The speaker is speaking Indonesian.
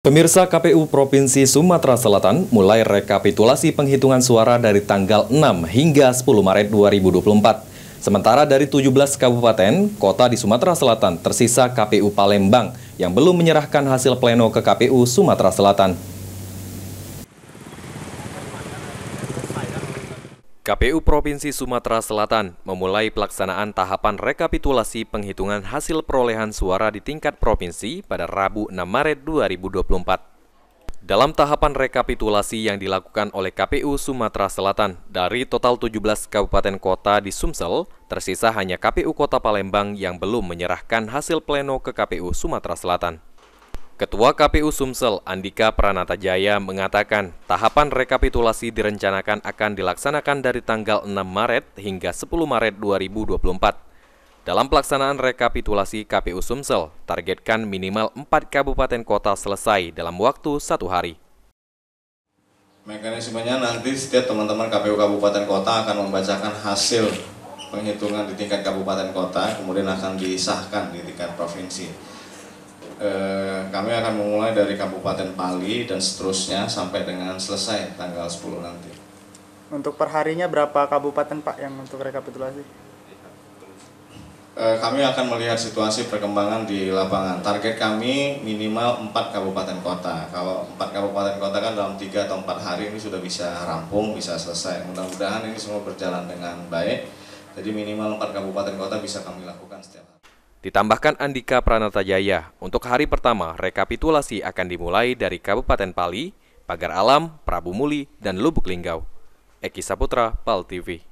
Pemirsa KPU Provinsi Sumatera Selatan mulai rekapitulasi penghitungan suara dari tanggal 6 hingga 10 Maret 2024. Sementara dari 17 kabupaten, kota di Sumatera Selatan tersisa KPU Palembang yang belum menyerahkan hasil pleno ke KPU Sumatera Selatan. KPU Provinsi Sumatera Selatan memulai pelaksanaan tahapan rekapitulasi penghitungan hasil perolehan suara di tingkat provinsi pada Rabu 6 Maret 2024. Dalam tahapan rekapitulasi yang dilakukan oleh KPU Sumatera Selatan, dari total 17 kabupaten kota di Sumsel, tersisa hanya KPU Kota Palembang yang belum menyerahkan hasil pleno ke KPU Sumatera Selatan. Ketua KPU Sumsel Andika Pranata Jaya mengatakan tahapan rekapitulasi direncanakan akan dilaksanakan dari tanggal 6 Maret hingga 10 Maret 2024. Dalam pelaksanaan rekapitulasi KPU Sumsel, targetkan minimal 4 kabupaten kota selesai dalam waktu satu hari. Mekanismenya nanti setiap teman-teman KPU Kabupaten Kota akan membacakan hasil penghitungan di tingkat kabupaten kota, kemudian akan disahkan di tingkat provinsi eh, kami akan memulai dari Kabupaten Pali dan seterusnya sampai dengan selesai tanggal 10 nanti. Untuk perharinya berapa kabupaten Pak yang untuk rekapitulasi? Eh, kami akan melihat situasi perkembangan di lapangan. Target kami minimal 4 kabupaten kota. Kalau 4 kabupaten kota kan dalam 3 atau 4 hari ini sudah bisa rampung, bisa selesai. Mudah-mudahan ini semua berjalan dengan baik. Jadi minimal 4 kabupaten kota bisa kami lakukan setiap hari. Ditambahkan Andika Pranata Jaya, untuk hari pertama rekapitulasi akan dimulai dari Kabupaten Pali, Pagar Alam, Prabu Muli, dan Lubuk Linggau. Eki Saputra, Pal TV.